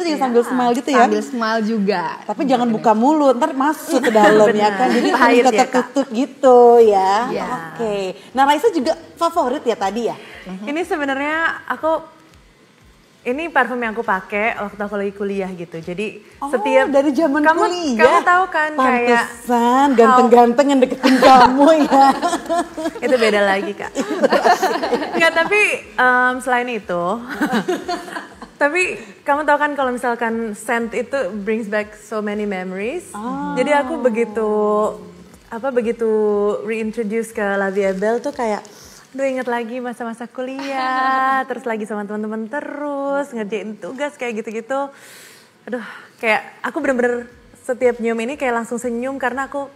tuh ya, sambil smile gitu ya. Sambil smile juga. Tapi jangan buka mulut, ntar masuk ke dalam ya kan. Jadi harus tetap ya, tutup gitu ya. Iya. Oke. Nah Raisa juga favorit ya tadi ya? Mm-hmm. Ini sebenarnya aku ini parfum yang aku pakai waktu aku lagi kuliah gitu. Jadi oh, setiap dari zaman kamu, kuliah. Kamu tahu kan Pantesan, kayak ganteng-ganteng yang deketin kamu ya. itu beda lagi, Kak. Iya, Enggak, tapi um, selain itu Tapi kamu tau kan kalau misalkan scent itu brings back so many memories. Oh. Jadi aku begitu apa begitu reintroduce ke La Vie Belle tuh kayak Duh inget lagi masa-masa kuliah, terus lagi sama teman-teman terus, ngerjain tugas kayak gitu-gitu. Aduh, kayak aku bener-bener setiap nyium ini kayak langsung senyum karena aku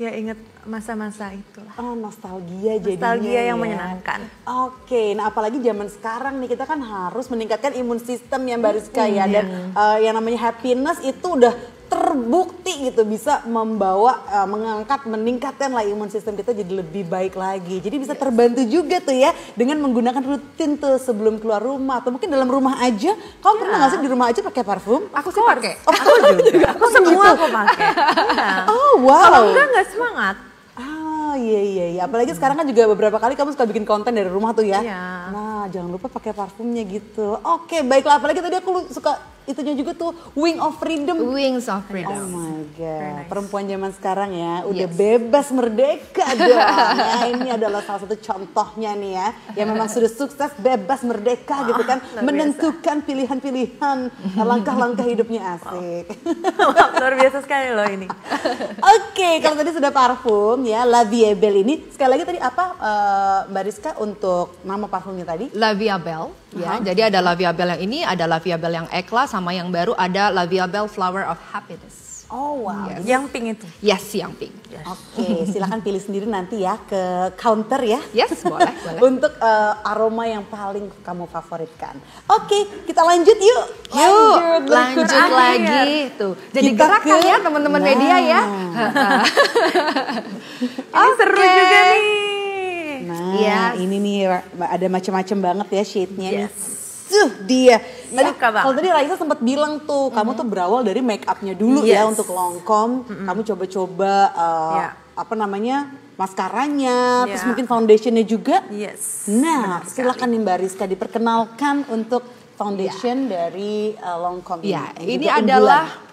ya ingat masa-masa itu Oh, ah, nostalgia jadi Nostalgia yang ya. menyenangkan. Oke, nah apalagi zaman sekarang nih kita kan harus meningkatkan imun sistem yang baris Rizka ya dan uh, yang namanya happiness itu udah terbukti gitu bisa membawa uh, mengangkat meningkatkan lah imun sistem kita jadi lebih baik lagi. Jadi bisa yes. terbantu juga tuh ya dengan menggunakan rutin tuh sebelum keluar rumah atau mungkin dalam rumah aja. Kamu ya. pernah nggak sih di rumah aja pakai parfum? Aku sih pakai. Oh, aku juga. Aku semua gitu. aku pakai. Iya. Oh wow. Kalau enggak nggak semangat. Oh iya iya iya. Apalagi hmm. sekarang kan juga beberapa kali kamu suka bikin konten dari rumah tuh ya. Iya. Nah jangan lupa pakai parfumnya gitu. Oke baiklah. Apalagi tadi aku suka itunya juga tuh Wing of Freedom. Wings of Freedom. Oh my god. Nice. Perempuan zaman sekarang ya udah yes. bebas merdeka dong. Nah, ini adalah salah satu contohnya nih ya yang memang sudah sukses bebas merdeka gitu ah, kan oh, menentukan pilihan-pilihan langkah-langkah hidupnya asik. Wow. luar biasa sekali loh ini. Oke, okay, kalau tadi sudah parfum ya La Vie Belle ini sekali lagi tadi apa uh, Mbak Rizka untuk nama parfumnya tadi? La Vie Belle Ya, uh-huh. jadi ada laviabel yang ini, ada laviabel yang Ekla, sama yang baru ada laviabel Flower of Happiness. Oh wow, yes. yang pink itu? Yes, yang pink. Yes. Oke, okay, silakan pilih sendiri nanti ya ke counter ya. Yes, boleh. boleh. Untuk uh, aroma yang paling kamu favoritkan. Oke, okay, kita lanjut yuk. Yuk, lanjut, lanjut lagi tuh. Jadi kita gerakan ke... Kan ya teman-teman wow. media ya. Nah. Ini okay. seru juga nih. Iya. Nah, yes. ini nih ada macam-macam banget ya shade-nya yes. nih. dia. Tadi, kalau tadi Raisa sempat bilang tuh, mm-hmm. kamu tuh berawal dari make up-nya dulu ya yes. ya untuk Longcom Mm-hmm. Kamu coba-coba uh, eh, yeah. apa namanya maskaranya, yeah. terus mungkin foundation-nya juga. Yes. Nah, silakan nih Mbak Rizka diperkenalkan untuk foundation yeah. dari uh, Longcom ya, ini. Yeah. Ini adalah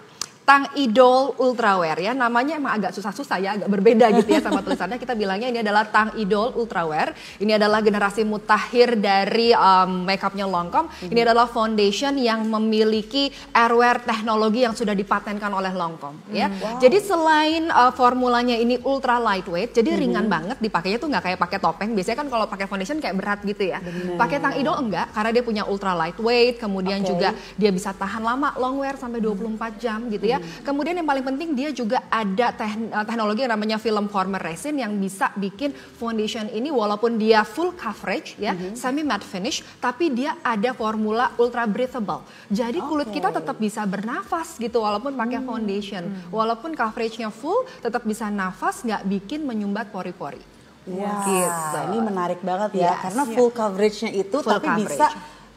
Tang Idol Wear ya namanya emang agak susah-susah ya agak berbeda gitu ya sama tulisannya kita bilangnya ini adalah Tang Idol Wear. ini adalah generasi mutakhir dari um, makeupnya Longcom hmm. ini adalah foundation yang memiliki airwear teknologi yang sudah dipatenkan oleh Longcom hmm, ya wow. jadi selain uh, formulanya ini ultra lightweight jadi hmm. ringan banget dipakainya tuh nggak kayak pakai topeng biasanya kan kalau pakai foundation kayak berat gitu ya pakai Tang Idol enggak karena dia punya ultra lightweight kemudian okay. juga dia bisa tahan lama longwear sampai 24 jam gitu ya ya. Kemudian yang paling penting dia juga ada eh, teknologi yang namanya film former resin yang bisa bikin foundation ini walaupun dia full coverage ya, -hmm. semi matte finish, tapi dia ada formula ultra breathable. Jadi kulit kita tetap bisa bernafas gitu walaupun pakai -hmm. foundation. -hmm. Walaupun coveragenya full, tetap bisa nafas, nggak bikin menyumbat pori-pori. Wow. Gitu. Ini menarik banget ya, yes. Iya, karena full coveragenya itu full tapi coverage. bisa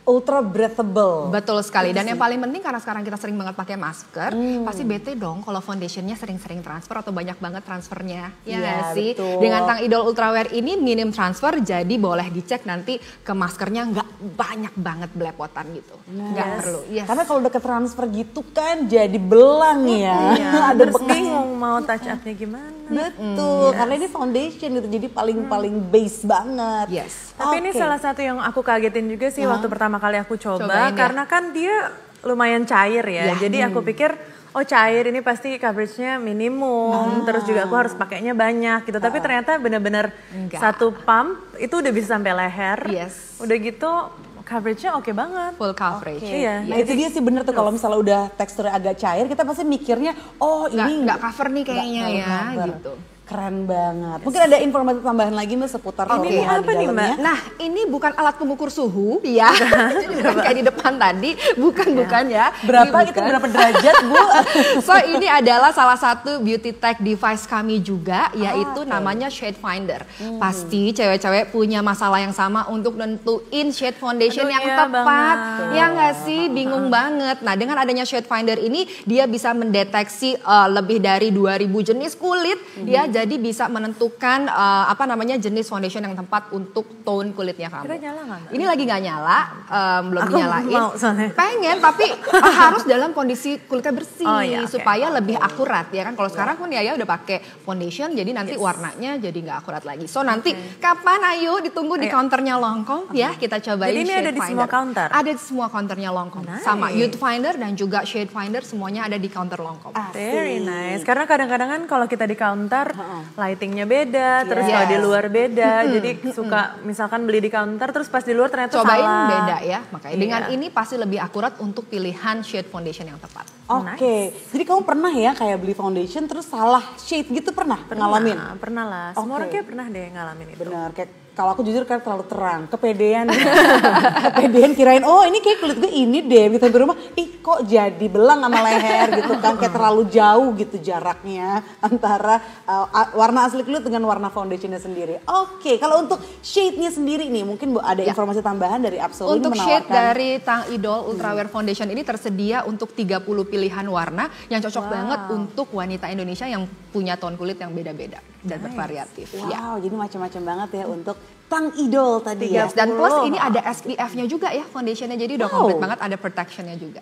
ultra breathable. Betul sekali. Dan iya yang paling penting karena sekarang kita sering banget pakai masker, hmm. pasti bete dong kalau foundationnya sering-sering transfer atau banyak banget transfernya. Iya, ya sih. Betul. Dengan Tang Idol Ultra Wear ini minim transfer, jadi boleh dicek nanti ke maskernya nggak banyak banget belepotan gitu. Yes. perlu. Yes. Karena kalau udah ke transfer gitu kan jadi belang ya. Iya. Ada bekas. mau touch upnya gimana? Betul. Yes. Karena ini foundation gitu, jadi paling-paling mm. base banget. Yes. Tapi okay. ini salah satu yang aku kagetin juga sih uh -huh. waktu pertama pertama kali aku coba Cobain ya. karena ya. kan dia lumayan cair ya. ya. Jadi aku pikir oh cair ini pasti coveragenya minimum, nah. terus juga aku harus pakainya banyak gitu. Tapi ternyata benar-benar satu pump itu udah bisa sampai leher. Yes. Udah gitu coveragenya oke okay banget. Full coverage. Okay. Iya. Nah, nah itu dia sih bener tuh kalau misalnya udah teksturnya agak cair, kita pasti mikirnya, oh ini nggak cover nih kayaknya ya, gitu. Keren banget. Mungkin ada informasi tambahan lagi mas seputar okay. ini apa nih mbak? Nah ini bukan alat pengukur suhu, ya. Jadi bukan kayak di depan tadi, bukan ya. bukan ya. Berapa ini itu berapa derajat bu? so ini adalah salah satu beauty tech device kami juga, ah, yaitu ah, okay. namanya shade finder. Hmm. Pasti cewek-cewek punya masalah yang sama untuk nentuin shade foundation Aduh, yang iya tepat, banget. ya nggak sih? Bingung banget. Nah dengan adanya shade finder ini dia bisa mendeteksi uh, lebih dari 2000 jenis kulit, hmm. ya jadi bisa menentukan uh, apa namanya jenis foundation yang tepat untuk tone kulitnya kamu. Kita nyala gak? Ini lagi nggak nyala, um, belum Aku dinyalain. Pengen tapi harus dalam kondisi kulitnya bersih oh, iya, okay. supaya lebih akurat ya kan. Kalau iya. sekarang pun ya ya udah pakai foundation jadi nanti yes. warnanya jadi nggak akurat lagi. So nanti okay. kapan ayo ditunggu ayo. di counternya Longkong okay. ya kita cobain. Jadi ini ada di finder. semua counter. Ada di semua counternya Longkong. Nice. Sama Youth Finder dan juga Shade Finder semuanya ada di counter Longkong. Ah, very nice. Karena kadang-kadang kan kalau kita di counter lightingnya beda, yes. terus kalau di luar beda. Hmm, jadi suka misalkan beli di counter, terus pas di luar ternyata Cobain salah. beda ya, makanya. yeah. Dengan iya. ini pasti lebih akurat untuk pilihan shade foundation yang tepat. Oke, okay. nice. jadi kamu pernah ya kayak beli foundation terus salah shade gitu pernah, pernah ngalamin? Pernah lah, semua okay. orang kayak pernah deh ngalamin itu. Benar, kayak kalau aku jujur kan terlalu terang, kepedean. Ya. kepedean kirain, oh ini kayak kulit gue ini deh. Gitu di rumah, ih kok jadi belang sama leher gitu kan. Kayak terlalu jauh gitu jaraknya antara uh, warna asli kulit dengan warna foundationnya sendiri. Oke, okay, kalau untuk shade-nya sendiri nih, mungkin ada ya. informasi tambahan dari Absol Untuk shade dari Tang Idol Ultra Wear Foundation ini tersedia untuk 30 pilihan warna yang cocok wow. banget untuk wanita Indonesia yang punya tone kulit yang beda-beda dan nice. bervariatif. Ya. Wow, ya. jadi macam-macam banget ya untuk Pang Idol tadi ya. Dan plus ini ada SPF-nya juga ya foundationnya. Jadi udah wow. komplit banget ada protection-nya juga.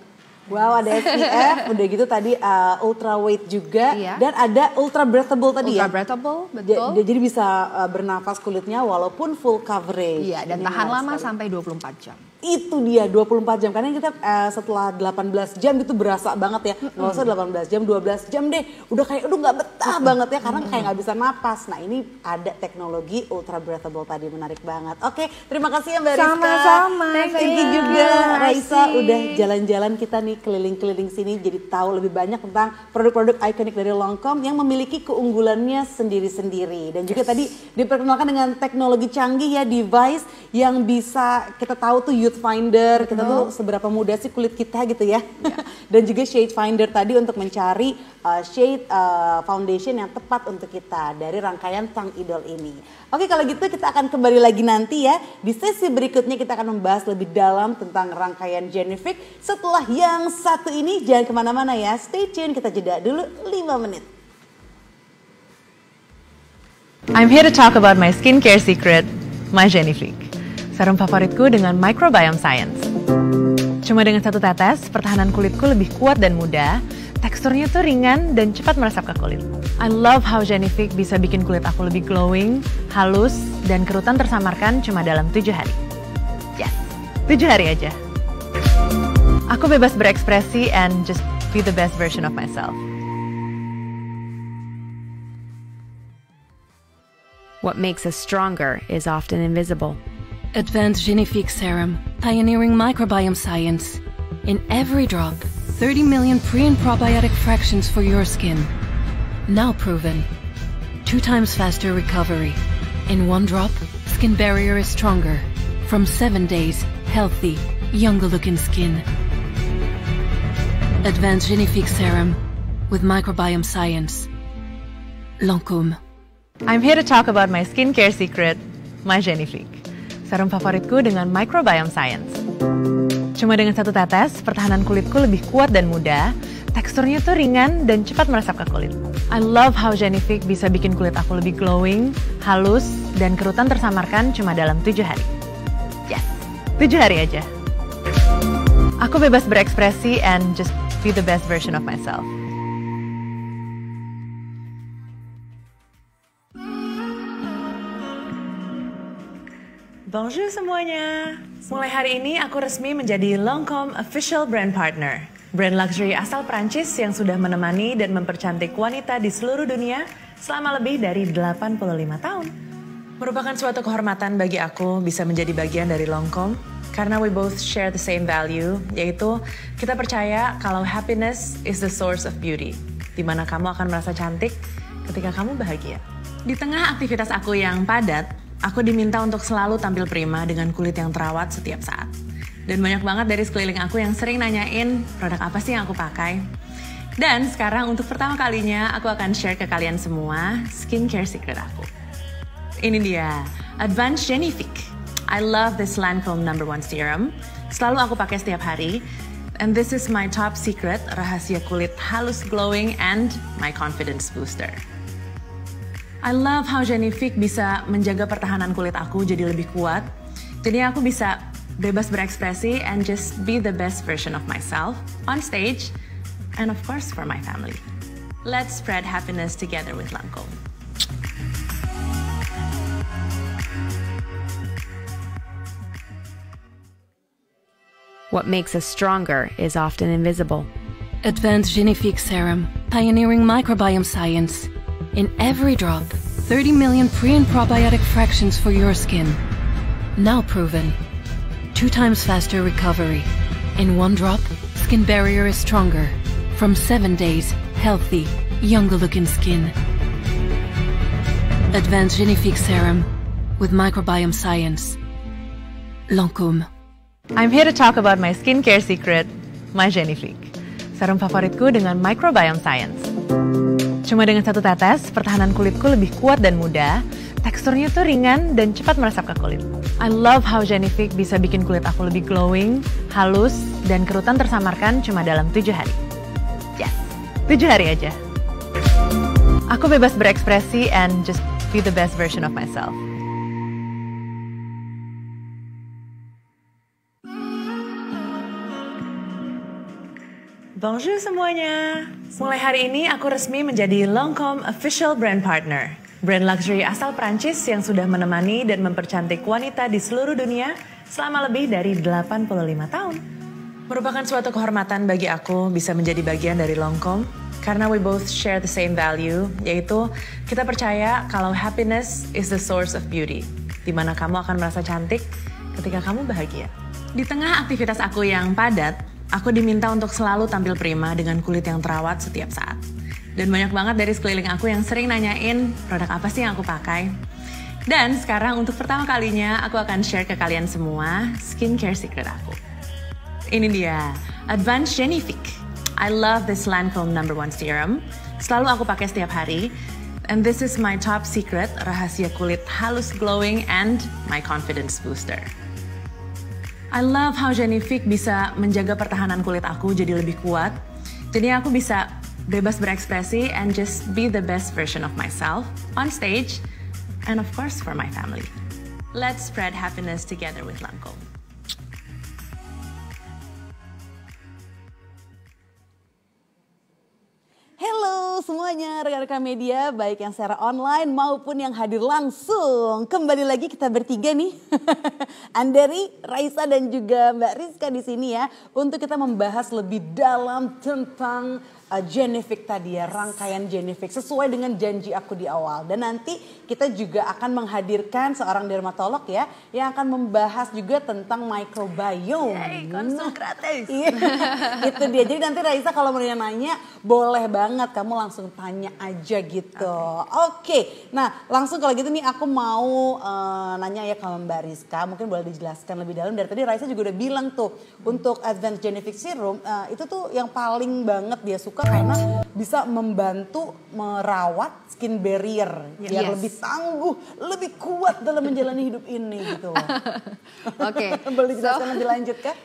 Wow ada SPF, udah gitu tadi uh, ultra weight juga iya. dan ada ultra breathable tadi ultra ya. Ultra breathable, betul. Ja, jadi bisa uh, bernafas kulitnya walaupun full coverage. Iya, dan Ini tahan lama sekali. sampai 24 jam itu dia 24 jam karena kita uh, setelah 18 jam itu berasa banget ya nggak usah 18 jam 12 jam deh udah kayak udah nggak betah banget ya karena kayak nggak bisa napas nah ini ada teknologi ultra breathable tadi menarik banget oke terima kasih ya mbak Rizka sama-sama thank you juga Raisa udah jalan-jalan kita nih keliling-keliling sini jadi tahu lebih banyak tentang produk-produk ikonik dari Longcom yang memiliki keunggulannya sendiri-sendiri dan juga yes. tadi diperkenalkan dengan teknologi canggih ya device yang bisa kita tahu tuh youth finder, Betul. kita tuh seberapa muda sih kulit kita gitu ya. Yeah. Dan juga shade finder tadi untuk mencari uh, shade uh, foundation yang tepat untuk kita dari rangkaian Sang Idol ini. Oke, kalau gitu kita akan kembali lagi nanti ya. Di sesi berikutnya kita akan membahas lebih dalam tentang rangkaian Genific setelah yang satu ini. Jangan kemana-mana ya, stay tune, kita jeda dulu 5 menit. I'm here to talk about my skincare secret, my Geniflic. Serum favoritku dengan Microbiome Science. Cuma dengan satu tetes, pertahanan kulitku lebih kuat dan mudah, teksturnya tuh ringan dan cepat meresap ke kulit. I love how Genifique bisa bikin kulit aku lebih glowing, halus, dan kerutan tersamarkan cuma dalam tujuh hari. Yes, tujuh hari aja. Aku bebas berekspresi and just be the best version of myself. What makes us stronger is often invisible. Advanced Genifique Serum, pioneering microbiome science. In every drop, 30 million pre and probiotic fractions for your skin. Now proven. Two times faster recovery. In one drop, skin barrier is stronger. From seven days, healthy, younger looking skin. Advanced Genifique Serum with microbiome science. Lancôme. I'm here to talk about my skincare secret, my Genifique. serum favoritku dengan Microbiome Science. Cuma dengan satu tetes, pertahanan kulitku lebih kuat dan mudah, teksturnya tuh ringan dan cepat meresap ke kulit. I love how Genifique bisa bikin kulit aku lebih glowing, halus, dan kerutan tersamarkan cuma dalam tujuh hari. Yes, tujuh hari aja. Aku bebas berekspresi and just be the best version of myself. Bonjour semuanya. Mulai hari ini aku resmi menjadi Longcom Official Brand Partner. Brand luxury asal Prancis yang sudah menemani dan mempercantik wanita di seluruh dunia selama lebih dari 85 tahun. Merupakan suatu kehormatan bagi aku bisa menjadi bagian dari Longcom karena we both share the same value, yaitu kita percaya kalau happiness is the source of beauty, dimana kamu akan merasa cantik ketika kamu bahagia. Di tengah aktivitas aku yang padat, Aku diminta untuk selalu tampil prima dengan kulit yang terawat setiap saat. Dan banyak banget dari sekeliling aku yang sering nanyain produk apa sih yang aku pakai. Dan sekarang untuk pertama kalinya aku akan share ke kalian semua skincare secret aku. Ini dia, Advanced Genifique. I love this Lancome number one serum. Selalu aku pakai setiap hari. And this is my top secret, rahasia kulit halus glowing and my confidence booster. I love how Jennifer bisa menjaga pertahanan kulit aku jadi lebih kuat. Jadi aku bisa bebas berekspresi and just be the best version of myself on stage and of course for my family. Let's spread happiness together with Lancome. What makes us stronger is often invisible. Advanced Genifique Serum, pioneering microbiome science in every drop, 30 million pre and probiotic fractions for your skin. Now proven. Two times faster recovery. In one drop, skin barrier is stronger. From seven days, healthy, younger looking skin. Advanced Genifique Serum with Microbiome Science. Lancôme. I'm here to talk about my skincare secret, my Genifique Serum favoritku dengan Microbiome Science. Cuma dengan satu tetes, pertahanan kulitku lebih kuat dan mudah. Teksturnya tuh ringan dan cepat meresap ke kulit. I love how Genifique bisa bikin kulit aku lebih glowing, halus, dan kerutan tersamarkan cuma dalam tujuh hari. Yes, tujuh hari aja. Aku bebas berekspresi and just be the best version of myself. Bonjour semuanya. Mulai hari ini aku resmi menjadi Longcom Official Brand Partner. Brand luxury asal Prancis yang sudah menemani dan mempercantik wanita di seluruh dunia selama lebih dari 85 tahun. Merupakan suatu kehormatan bagi aku bisa menjadi bagian dari Longcom karena we both share the same value, yaitu kita percaya kalau happiness is the source of beauty, di mana kamu akan merasa cantik ketika kamu bahagia. Di tengah aktivitas aku yang padat, Aku diminta untuk selalu tampil prima dengan kulit yang terawat setiap saat. Dan banyak banget dari sekeliling aku yang sering nanyain produk apa sih yang aku pakai. Dan sekarang untuk pertama kalinya aku akan share ke kalian semua skincare secret aku. Ini dia, Advanced Genifique. I love this Lancome number one serum. Selalu aku pakai setiap hari. And this is my top secret, rahasia kulit halus glowing and my confidence booster. I love how Genifique bisa menjaga pertahanan kulit aku jadi lebih kuat. Jadi aku bisa bebas berekspresi and just be the best version of myself on stage and of course for my family. Let's spread happiness together with Lancome. Halo semuanya rekan-rekan media, baik yang secara online maupun yang hadir langsung. Kembali lagi kita bertiga nih, Anderi, Raisa dan juga Mbak Rizka di sini ya. Untuk kita membahas lebih dalam tentang uh, tadi ya, rangkaian Genefik sesuai dengan janji aku di awal. Dan nanti kita juga akan menghadirkan seorang dermatolog ya yang akan membahas juga tentang microbiome. Yay, gratis. Iya, itu dia. Jadi nanti Raisa kalau mau nanya boleh banget kamu langsung tanya aja gitu. Oke. Okay. Okay. Nah, langsung kalau gitu nih aku mau uh, nanya ya ke Mbak Rizka, mungkin boleh dijelaskan lebih dalam dari tadi Raisa juga udah bilang tuh hmm. untuk Advanced Genetic Serum uh, itu tuh yang paling banget dia suka karena bisa membantu merawat skin barrier yes. biar lebih tangguh, lebih kuat dalam menjalani hidup ini gitu. Oke. Okay. Boleh kita so,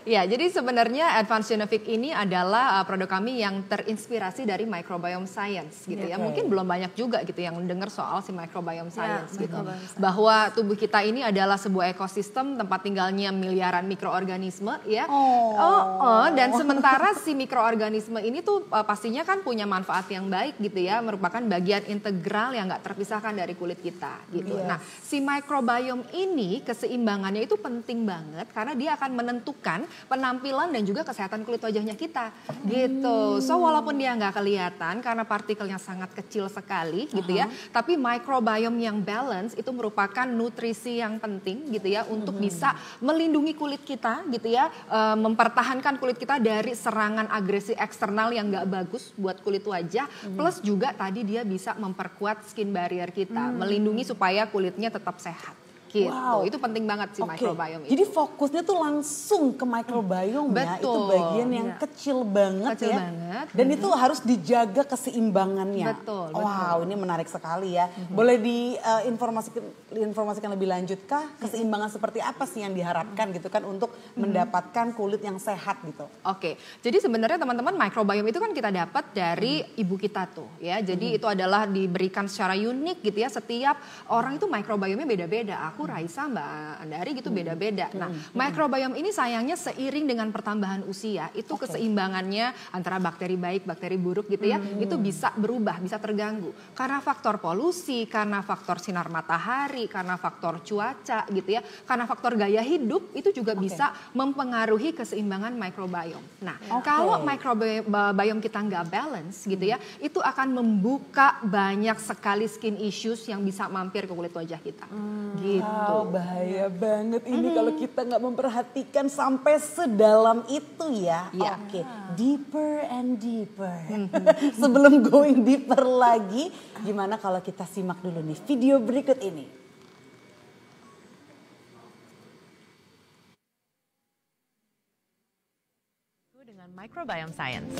Ya, jadi sebenarnya Advanced Genovic ini adalah uh, produk kami yang terinspirasi dari microbiome science gitu okay. ya. Mungkin belum banyak juga gitu yang dengar soal si microbiome ya, science yeah, gitu. Microbiome science. Bahwa tubuh kita ini adalah sebuah ekosistem tempat tinggalnya miliaran mikroorganisme ya. Oh. Oh, oh dan sementara si mikroorganisme ini tuh uh, pasti pastinya kan punya manfaat yang baik gitu ya, merupakan bagian integral yang nggak terpisahkan dari kulit kita gitu. Yes. Iya. Nah, si microbiome ini keseimbangannya itu penting banget karena dia akan menentukan penampilan dan juga kesehatan kulit wajahnya kita gitu. Hmm. So walaupun dia nggak kelihatan karena partikelnya sangat kecil sekali gitu uh -huh. ya, uh-huh. tapi microbiome yang balance itu merupakan nutrisi yang penting gitu ya untuk hmm. bisa melindungi kulit kita gitu ya, eh, mempertahankan kulit kita dari serangan agresi eksternal yang nggak bagus bagus buat kulit wajah hmm. plus juga tadi dia bisa memperkuat skin barrier kita, hmm. melindungi supaya kulitnya tetap sehat. Gitu. Wow. Itu penting banget sih okay. microbiome itu. Jadi fokusnya tuh langsung ke microbiome Betul. ya. Itu bagian yang ya. kecil banget kecil ya. Banget. Dan hmm. itu harus dijaga keseimbangannya. Betul. Wow, ini menarik sekali ya. Hmm. Boleh eh, diinformasikan uh, lebih lanjut kah iya. keseimbangan seperti apa sih yang diharapkan gitu kan untuk hmm. mendapatkan kulit yang sehat gitu. Oke. Okay. Jadi sebenarnya teman-teman microbiome itu kan kita dapat dari hmm. ibu kita tuh ya. Jadi hmm. itu adalah diberikan secara unik gitu ya. Setiap orang itu microbiome beda-beda. Aku Raisa, Mbak Andari gitu hmm. beda-beda. Hmm. Nah, hmm. mikrobiom ini sayangnya seiring dengan pertambahan usia, itu okay. keseimbangannya antara bakteri baik, bakteri buruk gitu ya, hmm. itu bisa berubah, bisa terganggu. Karena faktor polusi, karena faktor sinar matahari, karena faktor cuaca gitu ya, karena faktor gaya hidup itu juga okay. bisa mempengaruhi keseimbangan mikrobiom. Nah, ya. okay. kalau mikrobiom kita nggak balance gitu ya, hmm. itu akan membuka banyak sekali skin issues yang bisa mampir ke kulit wajah kita. Hmm. Gitu. Wow, gitu. bahaya banget ini -hmm. kalau kita nggak memperhatikan sampai sedalam itu ya. Yeah. Oke, okay. deeper and deeper. -hmm. Sebelum going deeper lagi, gimana kalau kita simak dulu nih video berikut ini. Microbiome Science.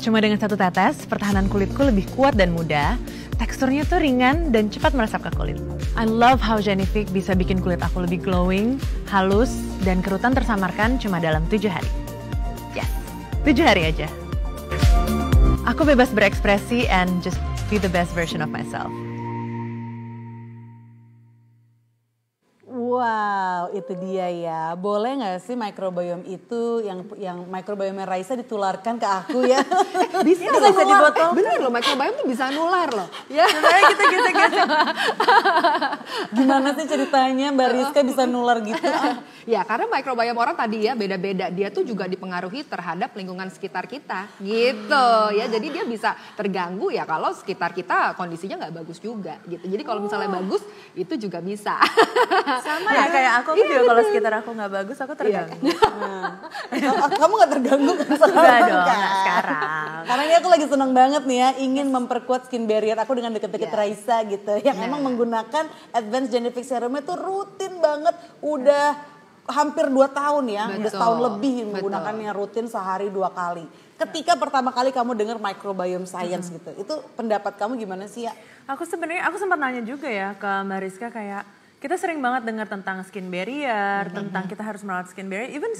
Cuma dengan satu tetes, pertahanan kulitku lebih kuat dan mudah. Teksturnya tuh ringan dan cepat meresap ke kulit. I love how Genifique bisa bikin kulit aku lebih glowing, halus, dan kerutan tersamarkan cuma dalam tujuh hari. Yes, tujuh hari aja. Aku bebas berekspresi and just be the best version of myself. Wow, itu dia ya. Boleh nggak sih mikrobiom itu yang yang mikrobiomnya Raisa ditularkan ke aku ya? bisa, bisa bisa dibotol. bener loh, mikrobiom tuh bisa nular loh. Ya. kita gitu, gitu, gitu. Gimana sih ceritanya Mbak Rizka bisa nular gitu? ya, karena mikrobiom orang tadi ya beda-beda. Dia tuh juga dipengaruhi terhadap lingkungan sekitar kita, gitu. hmm. Ya, jadi dia bisa terganggu ya kalau sekitar kita kondisinya nggak bagus juga, gitu. Jadi kalau misalnya oh. bagus itu juga bisa sama ya kayak aku, iya, juga kalau sekitar aku nggak bagus aku iya. terganggu. Iya. Nah. Kamu nggak terganggu kan sekarang? dong, kan? sekarang. Karena ini aku lagi seneng banget nih ya, ingin memperkuat skin barrier aku dengan deket-deket yeah. Raisa gitu, yang yeah. emang menggunakan advanced genetic serum itu rutin banget, udah hampir 2 tahun ya, udah tahun lebih betul. menggunakannya rutin sehari dua kali. Ketika ya. pertama kali kamu dengar microbiome science hmm. gitu, itu pendapat kamu gimana sih ya? Aku sebenarnya aku sempat nanya juga ya ke Mariska kayak kita sering banget dengar tentang skin barrier, mm-hmm. tentang kita harus merawat skin barrier, even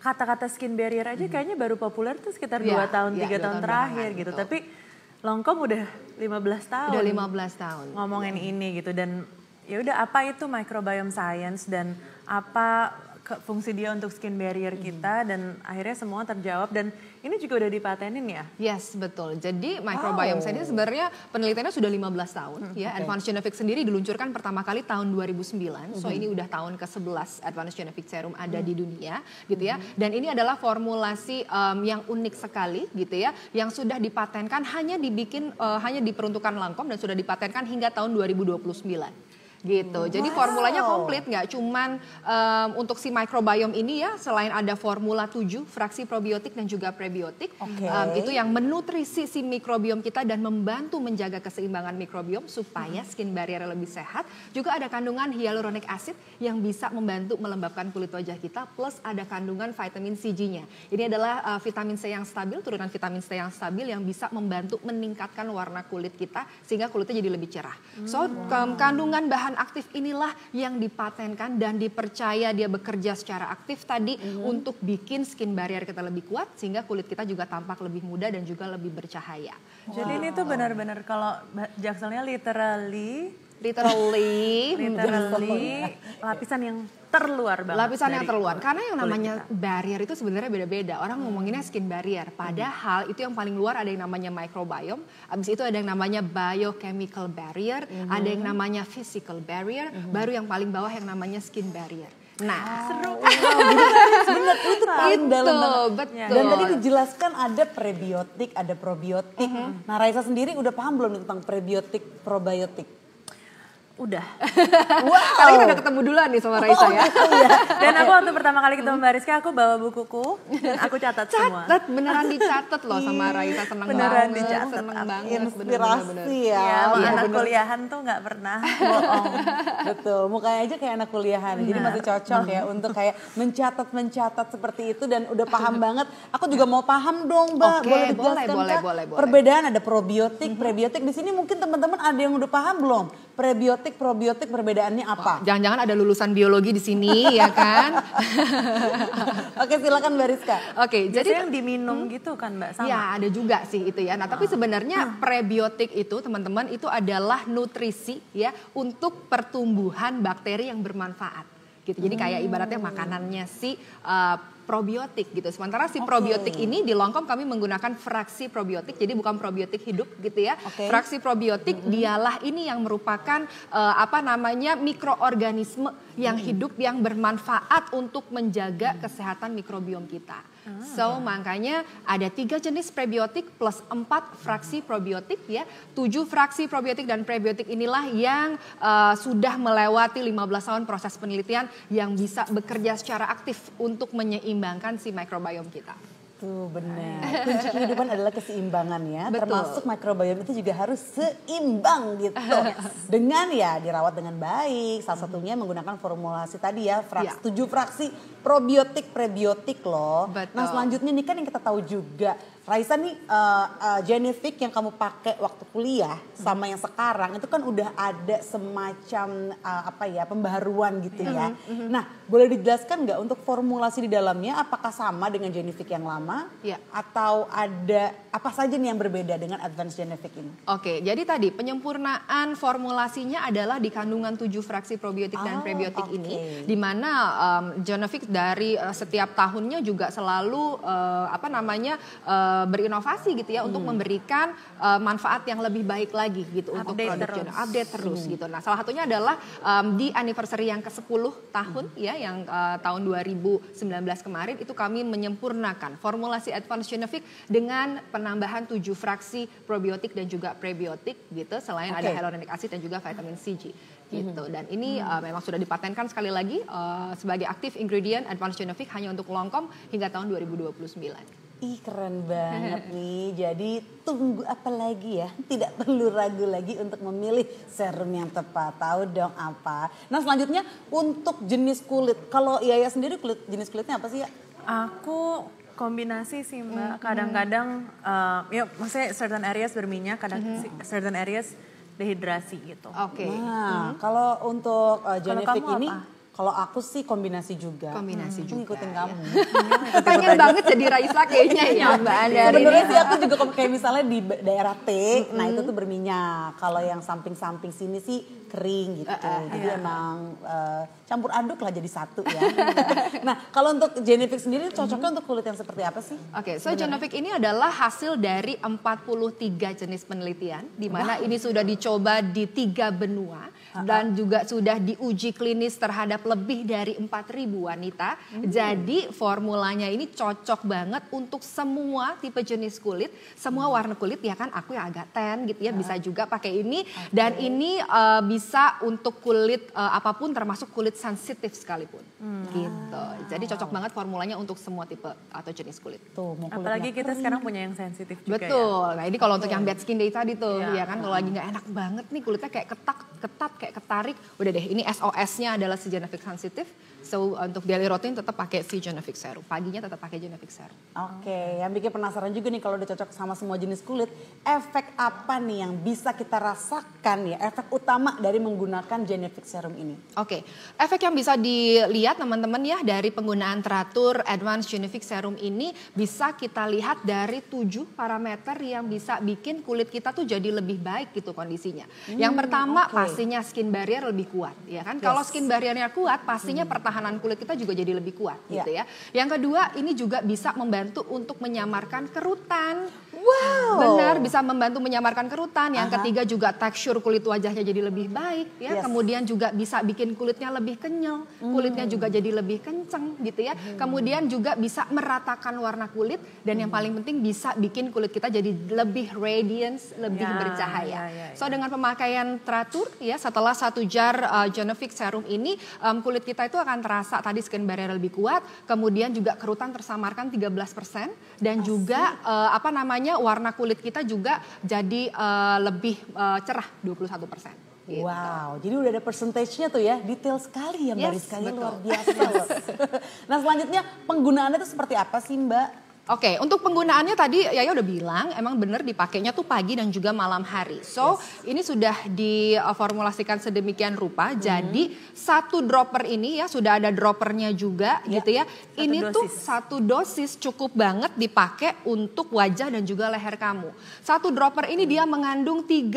kata-kata skin barrier aja mm-hmm. kayaknya baru populer tuh sekitar yeah, 2 tahun, yeah, 3 yeah, tahun, tahun terakhir gitu. gitu. Tapi Longkom udah 15 tahun. Udah 15 tahun. Ngomongin yeah. ini gitu dan ya udah apa itu microbiome science dan apa ke fungsi dia untuk skin barrier hmm. kita hmm. dan akhirnya semua terjawab dan ini juga udah dipatenin ya? Yes, betul. Jadi microbiome wow. ini sebenarnya penelitiannya sudah 15 tahun hmm, ya. Okay. Advanced Genovic sendiri diluncurkan pertama kali tahun 2009. Hmm. So ini udah tahun ke-11 Advanced Genovic Serum ada hmm. di dunia gitu ya. Hmm. Dan ini adalah formulasi um, yang unik sekali gitu ya yang sudah dipatenkan hanya dibikin uh, hanya diperuntukkan Langkom dan sudah dipatenkan hingga tahun 2029 gitu. Jadi formulanya komplit nggak cuman um, untuk si mikrobiom ini ya selain ada formula 7 fraksi probiotik dan juga prebiotik okay. um, itu yang menutrisi si mikrobiom kita dan membantu menjaga keseimbangan mikrobiom supaya hmm. skin barrier lebih sehat. Juga ada kandungan hyaluronic acid yang bisa membantu melembabkan kulit wajah kita plus ada kandungan vitamin CG-nya. Ini adalah uh, vitamin C yang stabil, turunan vitamin C yang stabil yang bisa membantu meningkatkan warna kulit kita sehingga kulitnya jadi lebih cerah. So wow. Hmm. kandungan bahan aktif inilah yang dipatenkan dan dipercaya dia bekerja secara aktif tadi mm-hmm. untuk bikin skin barrier kita lebih kuat sehingga kulit kita juga tampak lebih muda dan juga lebih bercahaya. Wow. Jadi ini tuh benar-benar kalau jakselnya literally literally literally lapisan yang terluar banget lapisan yang terluar karena yang namanya kita. barrier itu sebenarnya beda-beda orang hmm. ngomonginnya skin barrier padahal hmm. itu yang paling luar ada yang namanya microbiome abis itu ada yang namanya biochemical barrier hmm. ada yang namanya physical barrier hmm. baru yang paling bawah yang namanya skin barrier Nah, oh, seru. Sebenarnya itu tahun dalam banget. Betul. Dan tadi dijelaskan ada prebiotik, ada probiotik. Uh mm-hmm. -huh. Nah, Raisa sendiri udah paham belum tentang prebiotik, probiotik? Udah. Wow. kali kita udah ketemu duluan nih sama oh, Raisa oh, ya. Dan aku waktu pertama kali ketemu Mbak Rizka aku bawa bukuku dan aku catat, catat semua. Catat, beneran dicatat loh sama iya, Raisa. Seneng beneran banget. dicatat. Seneng banget. Inspirasi bener, bener, ya. ya anak bener. kuliahan tuh gak pernah bohong. Betul, mukanya aja kayak anak kuliahan. Bener. Jadi masih cocok hmm. ya untuk kayak mencatat-mencatat seperti itu dan udah paham banget. Aku juga mau paham dong Mbak. Okay, boleh boleh, boleh, boleh, boleh. Perbedaan ada probiotik, prebiotik. Di sini mungkin teman-teman ada yang udah paham belum? Prebiotik prebiotik probiotik perbedaannya apa? Jangan-jangan ada lulusan biologi di sini ya kan? Oke silakan Mbak Rizka. Oke Biasanya jadi yang diminum hmm, gitu kan Mbak sama? Ya ada juga sih itu ya. Nah tapi ah. sebenarnya ah. prebiotik itu teman-teman itu adalah nutrisi ya untuk pertumbuhan bakteri yang bermanfaat gitu. Jadi hmm. kayak ibaratnya makanannya si uh, eh, probiotik gitu. Sementara si okay. probiotik ini di Longkom kami menggunakan fraksi probiotik, jadi bukan probiotik hidup gitu ya. Okay. Fraksi probiotik mm-hmm. dialah ini yang merupakan uh, apa namanya mikroorganisme yang mm-hmm. hidup yang bermanfaat untuk menjaga mm-hmm. kesehatan mikrobiom kita. Ah. so makanya ada tiga jenis prebiotik plus empat fraksi probiotik ya. Tujuh fraksi probiotik dan prebiotik inilah yang uh, sudah melewati 15 tahun proses penelitian yang bisa bekerja secara aktif untuk menyeimbangkan si mikrobiom kita. Tuh benar. Kunci kehidupan adalah keseimbangan ya. Betul. Termasuk mikrobiom itu juga harus seimbang gitu. Dengan ya dirawat dengan baik. Salah satunya menggunakan formulasi tadi ya, Fraksi, ya. tujuh fraksi probiotik prebiotik loh. Nah, Betul. Nah selanjutnya nih kan yang kita tahu juga Raisa nih uh, eh, uh, eh, genetik yang kamu pakai waktu kuliah sama yang sekarang itu kan udah ada semacam uh, apa ya pembaruan gitu ya. Mm -hmm. Nah boleh dijelaskan nggak untuk formulasi di dalamnya apakah sama dengan genetik yang lama yeah. atau ada apa saja nih yang berbeda dengan advanced genetik ini? Oke okay, jadi tadi penyempurnaan formulasinya adalah di kandungan tujuh fraksi probiotik oh, dan ah, prebiotik okay. ini, dimana um, mmm, genetik dari uh, setiap tahunnya juga selalu uh, apa namanya uh, berinovasi gitu ya hmm. untuk memberikan uh, manfaat yang lebih baik lagi gitu update untuk produk terus. update terus hmm. gitu. Nah, salah satunya adalah um, di anniversary yang ke-10 tahun hmm. ya yang uh, tahun 2019 kemarin itu kami menyempurnakan formulasi Advanced Genovic dengan penambahan tujuh fraksi probiotik dan juga prebiotik gitu selain okay. ada hyaluronic acid dan juga vitamin C gitu. Mm-hmm. Dan ini uh, memang sudah dipatenkan sekali lagi uh, sebagai aktif ingredient advanced genomic hanya untuk longkom hingga tahun 2029. Ih keren banget nih. Jadi tunggu apa lagi ya? Tidak perlu ragu lagi untuk memilih serum yang tepat. Tahu dong apa? Nah selanjutnya untuk jenis kulit. Kalau Yaya sendiri kulit jenis kulitnya apa sih ya? Aku kombinasi sih mbak. Mm-hmm. Kadang-kadang, uh, ya maksudnya certain areas berminyak, kadang mm certain areas dehidrasi gitu. Oke. Okay. Nah, hmm. kalau untuk uh, genetik ini kalau aku sih kombinasi juga. Kombinasi hmm, juga. Ngikutin ya. kamu. Iya. Pengen banget jadi Raisa kayaknya ya iya. Mbak Anda. Sebenarnya sih aku juga kayak misalnya di daerah T, mm-hmm. nah itu tuh berminyak. Kalau yang samping-samping sini sih kering gitu. Uh, uh, jadi iya. emang uh, campur aduk lah jadi satu ya. nah kalau untuk Genovic sendiri cocoknya mm-hmm. untuk kulit yang seperti apa sih? Oke, okay, so Genovic ini adalah hasil dari 43 jenis penelitian. dimana wow. ini sudah dicoba di tiga benua dan juga sudah diuji klinis terhadap lebih dari 4000 wanita. Hmm. Jadi formulanya ini cocok banget untuk semua tipe jenis kulit, semua hmm. warna kulit ya kan aku yang agak ten gitu ya bisa juga pakai ini okay. dan ini uh, bisa untuk kulit uh, apapun termasuk kulit sensitif sekalipun. Hmm. Gitu. Ah. Jadi cocok banget formulanya untuk semua tipe atau jenis kulit. Tuh, mau apalagi kita sekarang punya yang sensitif juga ya. Betul. Ya? Nah, ini kalau untuk yang bad skin day tadi tuh ya, ya kan kalau lagi hmm. nggak enak banget nih kulitnya kayak ketak ketat kayak ketarik, udah deh ini SOS-nya adalah si genevic sensitif. So untuk daily routine tetap pakai si genevic serum. Paginya tetap pakai genevic serum. Oke, okay. yang bikin penasaran juga nih kalau udah cocok sama semua jenis kulit, efek apa nih yang bisa kita rasakan ya? Efek utama dari menggunakan genevic serum ini? Oke, okay. efek yang bisa dilihat teman-teman ya dari penggunaan teratur advanced genevic serum ini bisa kita lihat dari tujuh parameter yang bisa bikin kulit kita tuh jadi lebih baik gitu kondisinya. Hmm, yang pertama okay. pastinya skin barrier lebih kuat, ya kan? Yes. Kalau skin barriernya kuat, pastinya hmm. pertahanan kulit kita juga jadi lebih kuat, yeah. gitu ya. Yang kedua, ini juga bisa membantu untuk menyamarkan kerutan, Wow. Benar, bisa membantu menyamarkan kerutan. Yang Aha. ketiga juga tekstur kulit wajahnya jadi lebih baik ya. Yes. Kemudian juga bisa bikin kulitnya lebih kenyal, hmm. kulitnya juga jadi lebih kenceng gitu ya. Hmm. Kemudian juga bisa meratakan warna kulit dan hmm. yang paling penting bisa bikin kulit kita jadi lebih radiance, lebih ya, bercahaya. Ya, ya, ya. So dengan pemakaian teratur ya setelah satu jar uh, eh, Genovic serum ini um, kulit kita itu akan terasa tadi skin barrier lebih kuat, kemudian juga kerutan tersamarkan 13% dan Asik. juga uh, eh, apa namanya warna kulit kita juga jadi uh, lebih uh, cerah 21 persen. Gitu. Wow, jadi udah ada persentasenya tuh ya, detail sekali ya Mbak yes, Rizka, ya, luar biasa nah selanjutnya penggunaannya itu seperti apa sih Mbak? Oke, okay, untuk penggunaannya tadi Yaya udah bilang emang benar dipakainya tuh pagi dan juga malam hari. So, yes. ini sudah diformulasikan sedemikian rupa. Hmm. Jadi, satu dropper ini ya sudah ada droppernya juga yeah. gitu ya. Satu ini dosis. tuh satu dosis cukup banget dipakai untuk wajah dan juga leher kamu. Satu dropper ini dia mengandung 30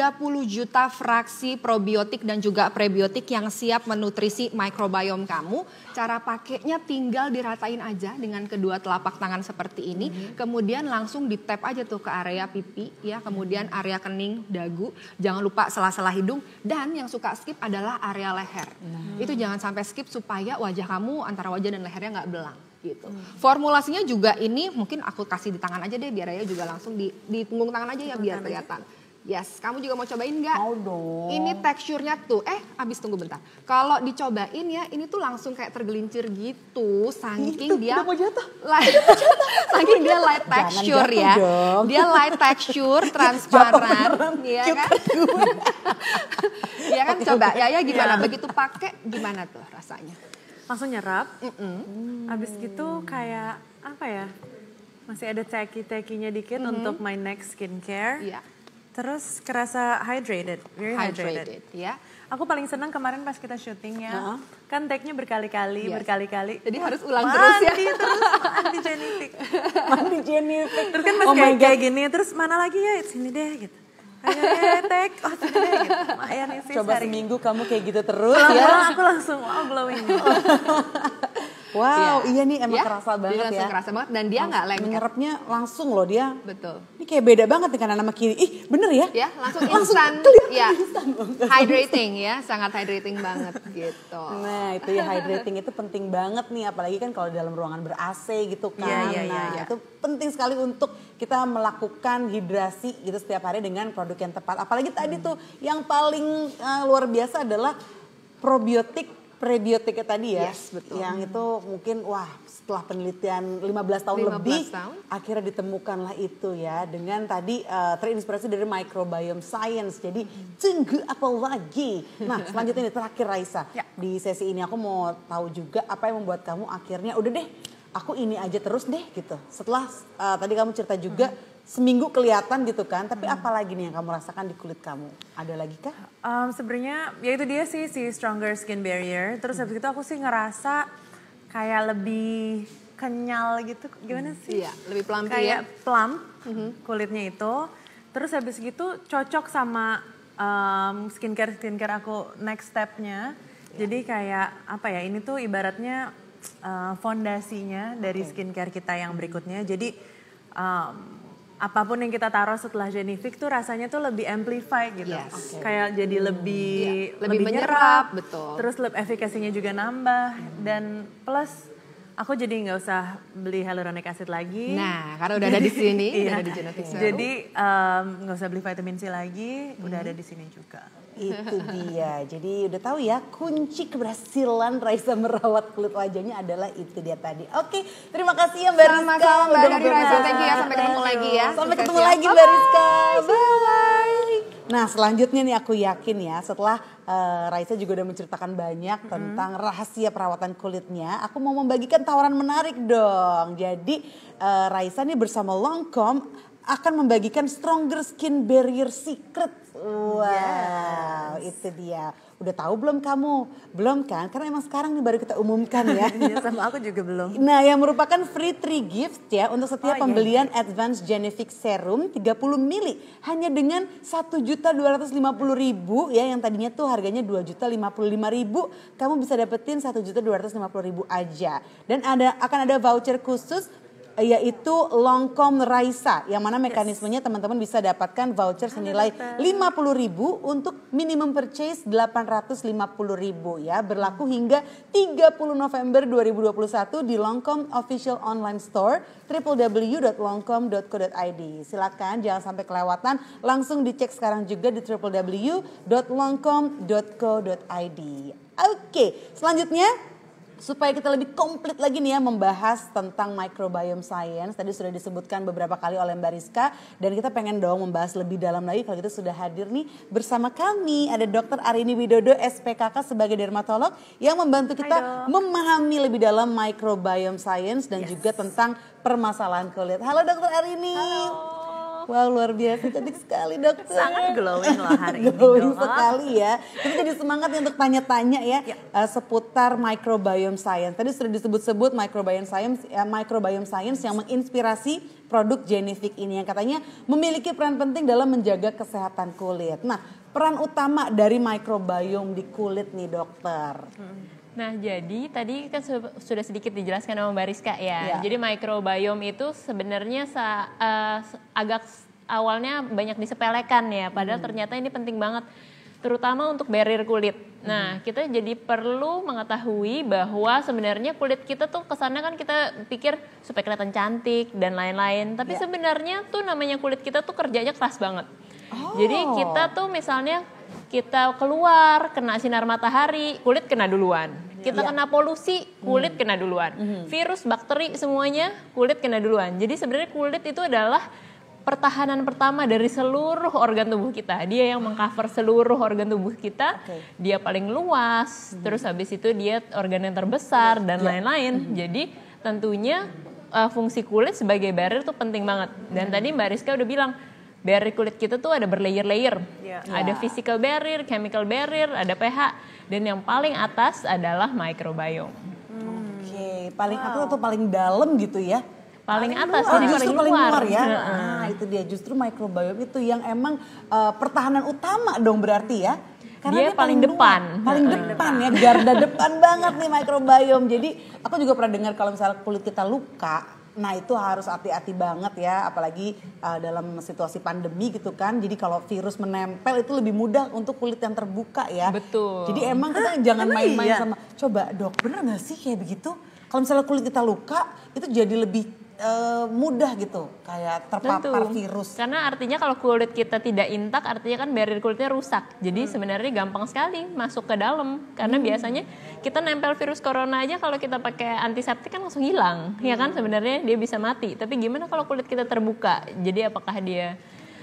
juta fraksi probiotik dan juga prebiotik yang siap menutrisi mikrobiom kamu cara pakainya tinggal diratain aja dengan kedua telapak tangan seperti ini. Mm-hmm. Kemudian langsung di tap aja tuh ke area pipi ya, kemudian area kening, dagu. Jangan lupa sela-sela hidung dan yang suka skip adalah area leher. Mm-hmm. Itu jangan sampai skip supaya wajah kamu antara wajah dan lehernya nggak belang gitu. Hmm. Formulasinya juga ini mungkin aku kasih di tangan aja deh biar ya juga langsung di di punggung tangan aja ya biar kelihatan. Yes, kamu juga mau cobain nggak? Mau dong. Ini teksturnya tuh, eh abis tunggu bentar. Kalau dicobain ya, ini tuh langsung kayak tergelincir gitu, saking dia udah mau jatuh. Light, udah jatuh. saking dia light texture ya. Dong. Dia light texture, transparan, ya kan? ya kan coba, ya ya gimana? Ya. Begitu pakai gimana tuh rasanya? Langsung nyerap. Mm -mm. Abis gitu kayak apa ya? Masih ada teki-tekinya dikit mm -hmm. untuk my next skincare. Iya. Yeah Terus kerasa hydrated, very hydrated. hydrated ya. Aku paling senang kemarin pas kita syutingnya, uh -huh. kan take nya berkali-kali, yes. berkali-kali. Jadi harus ulang mandi terus ya. Mandi terus, mandi genetik. mandi genetik. Terus kan pas oh kayak, kayak gini, terus mana lagi ya, sini deh gitu. Ayo take, oh sini deh gitu. Coba seminggu kamu kayak gitu terus ya. aku langsung, wow glowing. Iya. Wow, ya. iya nih emang ya, kerasa banget langsung ya. kerasa banget dan dia nggak lengket. Menyerapnya langsung loh dia. Betul. Ini kayak beda banget dengan nama kiri. Ih, bener ya? Ya, langsung instan. ya. Instan. Hydrating ya, sangat hydrating banget gitu. Nah, itu ya hydrating itu penting banget nih apalagi kan kalau dalam ruangan ber AC gitu iya, kan. Ya, ya, nah, ya, ya. itu penting sekali untuk kita melakukan hidrasi gitu setiap hari dengan produk yang tepat. Apalagi tadi hmm. tuh yang paling uh, luar biasa adalah probiotik prebiotiknya tadi ya, yes, betul. yang itu mungkin wah setelah penelitian 15 tahun 15 lebih tahun. akhirnya ditemukanlah itu ya dengan tadi uh, terinspirasi dari microbiome science. Jadi hmm. tunggu apa lagi? Nah selanjutnya ini terakhir Raisa ya. di sesi ini aku mau tahu juga apa yang membuat kamu akhirnya udah deh aku ini aja terus deh gitu. Setelah uh, tadi kamu cerita juga. Hmm seminggu kelihatan gitu kan tapi hmm. apa lagi nih yang kamu rasakan di kulit kamu ada lagi kah um, sebenarnya ya itu dia sih si stronger skin barrier terus hmm. habis itu aku sih ngerasa kayak lebih kenyal gitu gimana hmm, sih iya, lebih ya? plump kayak ya. plump kulitnya itu terus habis gitu cocok sama um, skincare skincare aku next stepnya ya. jadi kayak apa ya ini tuh ibaratnya uh, fondasinya dari okay. skincare kita yang berikutnya jadi um, apapun yang kita taruh setelah Genifik tuh rasanya tuh lebih amplify gitu. Yes. Okay. Kayak jadi lebih hmm, iya. yeah. lebih, lebih menyerap, nyerap, betul. Terus lebih efikasinya juga nambah hmm. dan plus aku jadi nggak usah beli hyaluronic acid lagi. Nah, karena udah ada di sini, iya. udah ada di Jadi nggak um, usah beli vitamin C lagi, hmm. udah ada di sini juga. Itu dia. Jadi udah tahu ya kunci keberhasilan Raisa merawat kulit wajahnya adalah itu dia tadi. Oke, terima kasih ya Mbak Sama Rizka. Sama-sama Mbak Thank you ya. Sampai ketemu lagi ya. Sampai Sukses ketemu ya. lagi Mbak Rizka. Bye-bye. Nah selanjutnya nih aku yakin ya setelah uh, Raisa juga udah menceritakan banyak -hmm. tentang rahasia perawatan kulitnya. Aku mau membagikan tawaran menarik dong. Jadi uh, Raisa nih bersama Longcom akan membagikan stronger skin barrier secret. Wow, yes. itu dia. Udah tahu belum kamu? Belum kan? Karena emang sekarang nih baru kita umumkan ya. Iya, sama aku juga belum. Nah, yang merupakan free three gift ya untuk setiap oh, iya, iya. pembelian iya. Advanced Genific Serum 30 mili hanya dengan satu juta dua ratus lima puluh ribu ya yang tadinya tuh harganya dua juta lima lima puluh ribu kamu bisa dapetin satu juta dua ratus lima puluh ribu aja. Dan ada akan ada voucher khusus yaitu Longcom Raisa yang mana mekanismenya teman-teman yes. bisa dapatkan voucher ah, senilai lima puluh ribu untuk minimum purchase delapan ratus lima puluh ribu ya berlaku hingga 30 November 2021 di Longcom Official Online Store www.longcom.co.id. Silakan jangan sampai kelewatan, langsung dicek sekarang juga di www.longcom.co.id. Oke, selanjutnya supaya kita lebih komplit lagi nih ya membahas tentang microbiome science. Tadi sudah disebutkan beberapa kali oleh Mbak Rizka dan kita pengen dong membahas lebih dalam lagi kalau kita sudah hadir nih bersama kami ada Dr. Arini Widodo SPKK sebagai dermatolog yang membantu kita memahami lebih dalam microbiome science dan yes. juga tentang permasalahan kulit. Halo Dr. Arini. Halo. Wow luar biasa cantik sekali dokter. Sangat glowing loh hari glowing ini. Glowing sekali ya. Kita jadi semangat untuk tanya-tanya ya, ya. Uh, seputar microbiome science. Tadi sudah disebut-sebut microbiome science, ya, microbiome science yang menginspirasi produk Genifik ini yang katanya memiliki peran penting dalam menjaga kesehatan kulit. Nah peran utama dari microbiome di kulit nih dokter. Hmm. Nah, jadi tadi kan sudah sedikit dijelaskan sama Mbak Rizka ya. ya. Jadi mikrobiom itu sebenarnya uh, agak awalnya banyak disepelekan ya, padahal hmm. ternyata ini penting banget terutama untuk barrier kulit. Nah, hmm. kita jadi perlu mengetahui bahwa sebenarnya kulit kita tuh kesana kan kita pikir supaya kelihatan cantik dan lain-lain, tapi ya. sebenarnya tuh namanya kulit kita tuh kerjanya keras banget. Oh. Jadi kita tuh misalnya kita keluar kena sinar matahari kulit kena duluan kita ya. kena polusi kulit hmm. kena duluan hmm. virus bakteri semuanya kulit kena duluan jadi sebenarnya kulit itu adalah pertahanan pertama dari seluruh organ tubuh kita dia yang mengcover seluruh organ tubuh kita okay. dia paling luas hmm. terus habis itu dia organ yang terbesar dan iya. lain-lain ya. hmm. jadi tentunya uh, fungsi kulit sebagai barrier itu penting banget dan hmm. tadi mbak Rizka udah bilang barrier kulit kita tuh ada berlayer-layer. Yeah. Ada iya. physical barrier, chemical barrier, ada pH, dan yang paling atas adalah microbiome. Hmm. Oke, okay. paling wow. atas atau paling dalam gitu ya? Paling, paling atas, luar. Oh, justru paling luar, luar ya. Nah, itu dia justru microbiome itu yang emang uh, pertahanan utama dong berarti ya. Karena dia, dia paling, paling depan. Luar, paling depan ya, garda depan banget nih microbiome. Jadi aku juga pernah dengar kalau misalnya kulit kita luka, Nah itu harus hati-hati banget ya, apalagi uh, dalam situasi pandemi gitu kan. Jadi kalau virus menempel itu lebih mudah untuk kulit yang terbuka ya. Betul. Jadi emang kita Hah, jangan main-main iya? sama. Coba dok, bener gak sih kayak begitu? Kalau misalnya kulit kita luka, itu jadi lebih e, mudah gitu kayak terpapar Tentu. virus. Karena artinya kalau kulit kita tidak intak artinya kan barrier kulitnya rusak. Jadi hmm. sebenarnya gampang sekali masuk ke dalam karena hmm. biasanya kita nempel virus corona aja kalau kita pakai antiseptik kan langsung hilang. Hmm. Ya kan hmm. sebenarnya dia bisa mati. Tapi gimana kalau kulit kita terbuka? Jadi apakah dia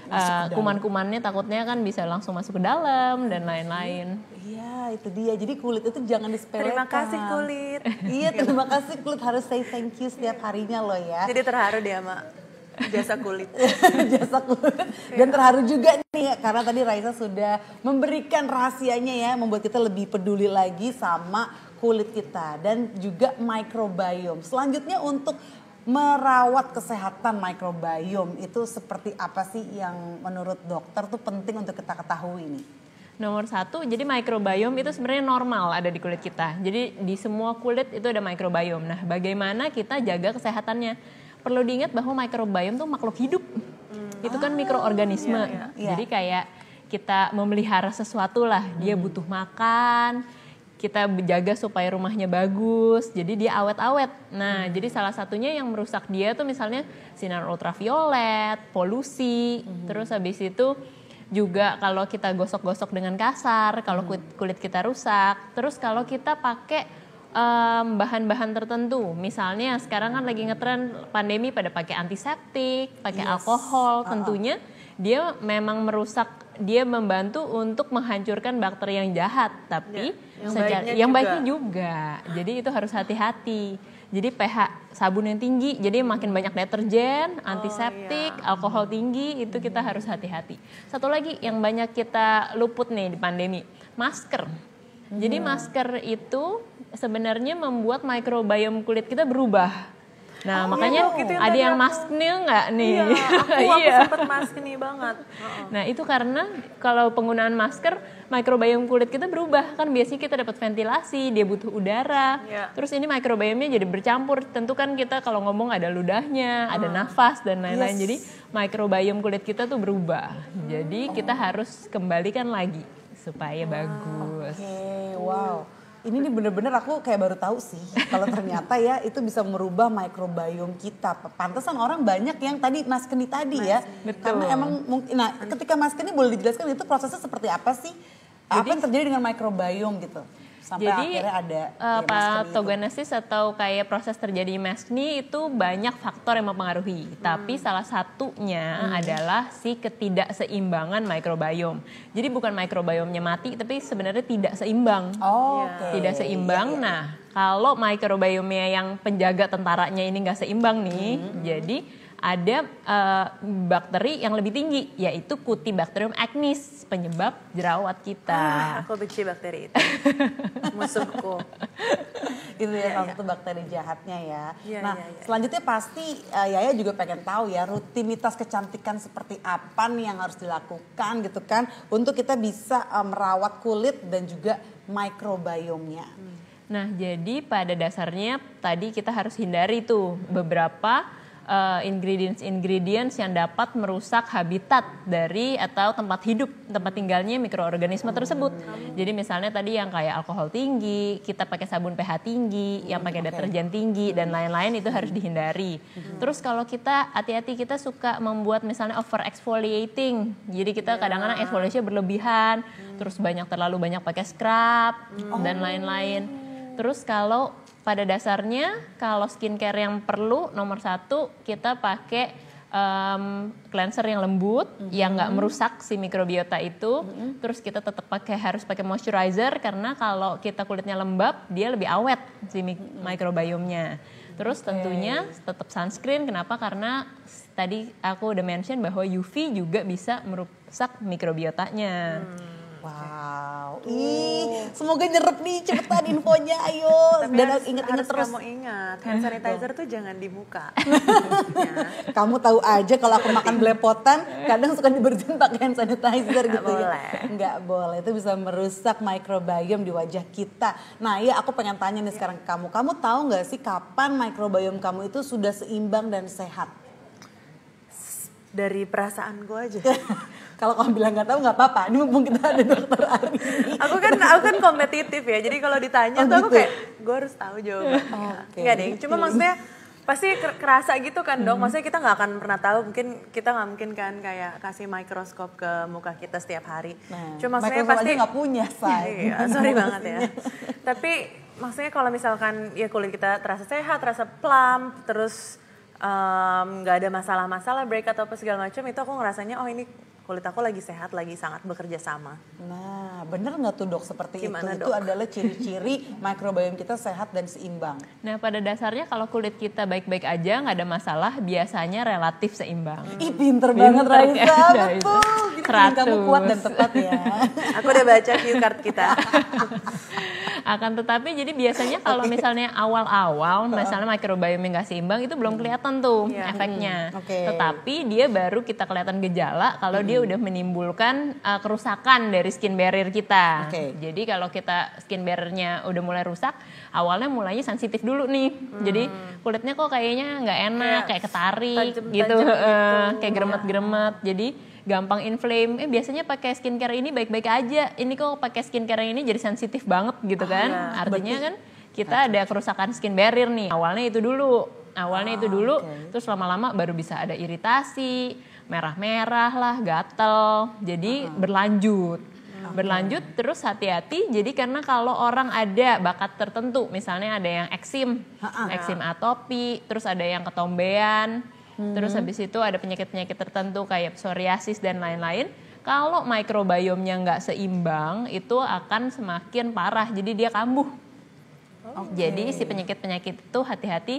Eh, kuman-kumannya takutnya kan bisa langsung masuk ke dalam dan lain-lain. Iya, itu dia. Jadi kulit itu jangan disepelekan. Terima kasih kulit. iya, terima kasih kulit harus say thank you setiap harinya loh ya. Jadi terharu dia, Mak jasa kulit jasa kulit dan iya. terharu juga nih karena tadi Raisa sudah memberikan rahasianya ya membuat kita lebih peduli lagi sama kulit kita dan juga microbiome. Selanjutnya untuk merawat kesehatan mikrobiom itu seperti apa sih yang menurut dokter tuh penting untuk kita ketahui nih? Nomor satu, jadi mikrobiom itu sebenarnya normal ada di kulit kita. Jadi di semua kulit itu ada mikrobiom. Nah, bagaimana kita jaga kesehatannya? Perlu diingat bahwa mikrobiom tuh makhluk hidup. Hmm. Itu kan ah, mikroorganisme. Iya, iya. Jadi kayak kita memelihara sesuatu lah, dia hmm. butuh makan, kita jaga supaya rumahnya bagus jadi dia awet-awet nah hmm. jadi salah satunya yang merusak dia tuh misalnya sinar ultraviolet polusi hmm. terus habis itu juga kalau kita gosok-gosok dengan kasar, kalau hmm. kulit, kulit kita rusak, terus kalau kita pakai bahan mmm, bahan-bahan tertentu, misalnya sekarang kan lagi ngetren pandemi pada pakai antiseptik, pakai yes. alkohol, ah, ah. tentunya uh -uh. dia memang merusak dia membantu untuk menghancurkan bakteri yang jahat, tapi ya, yang, baiknya, yang juga. baiknya juga. Jadi itu harus hati-hati. Jadi pH sabun yang tinggi, jadi makin banyak deterjen, oh, antiseptik, oh, iya. alkohol tinggi, itu kita hmm. harus hati-hati. Satu lagi yang banyak kita luput nih di pandemi, masker. Jadi hmm. masker itu sebenarnya membuat mikrobiom kulit kita berubah Nah, oh, makanya iya, gitu, gitu ada yang masknil nggak nih? Iya, aku, aku iya. sempat banget. Nah, itu karena kalau penggunaan masker, mikrobiom kulit kita berubah. Kan biasanya kita dapat ventilasi, dia butuh udara. Yeah. Terus ini mikrobiomnya jadi bercampur. Tentu kan kita kalau ngomong ada ludahnya, uh. ada hmm. nafas dan lain-lain. Yes. Jadi mikrobiom kulit kita tuh berubah. Hmm. Jadi kita harus kembalikan lagi supaya wow. Ah, bagus. Oke, okay. wow ini nih bener-bener aku kayak baru tahu sih kalau ternyata ya itu bisa merubah mikrobiom kita. Pantesan orang banyak yang tadi Mas Keni tadi ya. mas, ya. Betul. Karena emang mungkin nah ketika Mas Keni boleh dijelaskan itu prosesnya seperti apa sih? Jadi, apa yang terjadi dengan mikrobiom gitu? Sampai Jadi ada uh, ya, patogenesis itu. atau kayak proses terjadi maskni itu banyak faktor yang mempengaruhi. Hmm. Tapi salah satunya hmm. adalah si ketidakseimbangan mikrobiom. Jadi bukan mikrobiomnya mati, tapi sebenarnya tidak seimbang. Oh, okay. tidak iya, seimbang. Ya, ya. Nah, kalau mikrobiomnya yang penjaga tentaranya ini nggak seimbang nih, hmm. jadi ada uh, bakteri yang lebih tinggi yaitu Cutibacterium acnes penyebab jerawat kita. Ah, aku benci bakteri itu. Musuhku. itu ya, ya, ya. bakteri jahatnya ya. ya nah, ya, ya. selanjutnya pasti uh, Yaya juga pengen tahu ya rutinitas kecantikan seperti apa nih yang harus dilakukan gitu kan untuk kita bisa uh, merawat kulit dan juga mikrobiomnya. Hmm. Nah, jadi pada dasarnya tadi kita harus hindari tuh beberapa ingredients uh, ingredients -ingredients yang dapat merusak habitat dari atau tempat hidup tempat tinggalnya mikroorganisme tersebut. Jadi misalnya tadi yang kayak alkohol tinggi, kita pakai sabun pH tinggi, yang pakai deterjen tinggi dan lain-lain itu harus dihindari. Mm-hmm. Terus kalau kita hati-hati kita suka membuat misalnya over exfoliating. Jadi kita iya. kadang-kadang yeah. exfoliation berlebihan, mm. terus banyak terlalu banyak pakai scrub oh. dan lain-lain. Terus kalau pada dasarnya kalau skincare yang perlu nomor satu kita pakai um, cleanser yang lembut mm -hmm. yang nggak mm-hmm. merusak si mikrobiota itu mm -hmm. terus kita tetap pakai harus pakai moisturizer karena kalau kita kulitnya lembab dia lebih awet si mik mm -hmm. mikrobiomnya terus okay. tentunya tetap sunscreen kenapa karena tadi aku udah mention bahwa UV juga bisa merusak mikrobiotanya hmm. wow Tuh. Ih, semoga nyerap nih cepetan infonya ayo. Tapi Dan inget ingat terus. Kamu ingat, hand gitu. sanitizer tuh jangan dibuka. kamu tahu aja kalau aku makan belepotan, kadang suka diberjin pakai hand sanitizer Nggak gitu ya. boleh. ya. Nggak boleh. Itu bisa merusak mikrobiom di wajah kita. Nah, iya aku pengen tanya nih sekarang ke kamu. Kamu tahu nggak sih kapan mikrobiom kamu itu sudah seimbang dan sehat? dari perasaan gue aja. kalau kamu bilang nggak tahu nggak apa-apa. Ini mumpung kita ada dokter Ari. aku kan aku kan kompetitif ya. Jadi kalau ditanya oh, tuh gitu? aku kayak gue harus tahu jawabannya. Oh, okay. Enggak deh. Cuma maksudnya pasti kerasa gitu kan dong. Hmm. Maksudnya kita nggak akan pernah tahu. Mungkin kita nggak mungkin kan kayak kasih mikroskop ke muka kita setiap hari. Nah, Cuma maksudnya pasti nggak punya say. iya, sorry banget ya. Tapi maksudnya kalau misalkan ya kulit kita terasa sehat, terasa plump, terus nggak um, ada masalah-masalah break atau apa segala macam itu aku ngerasanya oh ini kulit aku lagi sehat, lagi sangat bekerja sama. Nah, bener nggak tuh dok seperti Gimana itu? Dok? Itu adalah ciri-ciri mikrobiom kita sehat dan seimbang. Nah, pada dasarnya kalau kulit kita baik-baik aja, nggak ada masalah, biasanya relatif seimbang. Hmm. Ih, pinter, pinter banget Raisa, ya, betul. Jadi kamu kuat dan tepat ya. aku udah baca cue card kita. akan tetapi jadi biasanya kalau misalnya awal-awal misalnya yang nggak seimbang itu belum kelihatan tuh yeah. efeknya. Hmm. Okay. Tetapi dia baru kita kelihatan gejala kalau hmm. dia dia udah menimbulkan uh, kerusakan dari skin barrier kita. Okay. Jadi kalau kita skin barriernya udah mulai rusak, awalnya mulainya sensitif dulu nih. Hmm. Jadi kulitnya kok kayaknya nggak enak, kayak, kayak ketarik tajem, gitu, tajem gitu. uh, kayak iya. geremet-geremet. gremet Jadi gampang inflame. Eh biasanya pakai skincare ini baik-baik aja. Ini kok pakai skincare ini jadi sensitif banget gitu oh, kan? Oh, ya. Artinya Berarti, kan kita ada kerusakan skin barrier nih. Awalnya itu dulu, awalnya oh, itu ah, dulu, okay. terus lama-lama baru bisa ada iritasi merah-merah lah, gatel. Jadi uh-huh. berlanjut. Berlanjut terus hati-hati. Jadi karena kalau orang ada bakat tertentu, misalnya ada yang eksim, eksim atopi, terus ada yang ketombean, hmm. terus habis itu ada penyakit-penyakit tertentu kayak psoriasis dan lain-lain. Kalau mikrobiomnya nggak seimbang, itu akan semakin parah. Jadi dia kambuh. Okay. Jadi si penyakit-penyakit itu hati-hati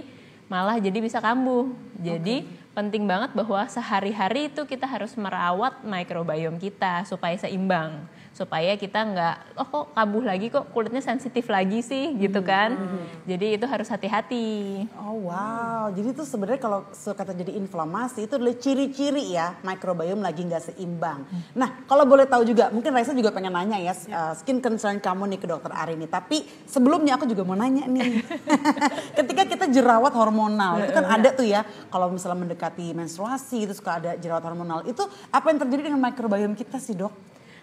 malah jadi bisa kambuh. Jadi okay penting banget bahwa sehari-hari itu kita harus merawat mikrobiom kita supaya seimbang supaya kita nggak oh kok kabuh lagi kok kulitnya sensitif lagi sih gitu hmm. kan hmm. jadi itu harus hati-hati oh wow jadi itu sebenarnya kalau kata jadi inflamasi itu adalah ciri-ciri ya mikrobiom lagi nggak seimbang hmm. nah kalau boleh tahu juga mungkin Raisa juga pengen nanya ya uh, skin concern kamu nih ke dokter Arini tapi sebelumnya aku juga mau nanya nih ketika kita jerawat hormonal itu kan ada tuh ya kalau misalnya mendekati menstruasi itu suka ada jerawat hormonal itu apa yang terjadi dengan mikrobiom kita sih dok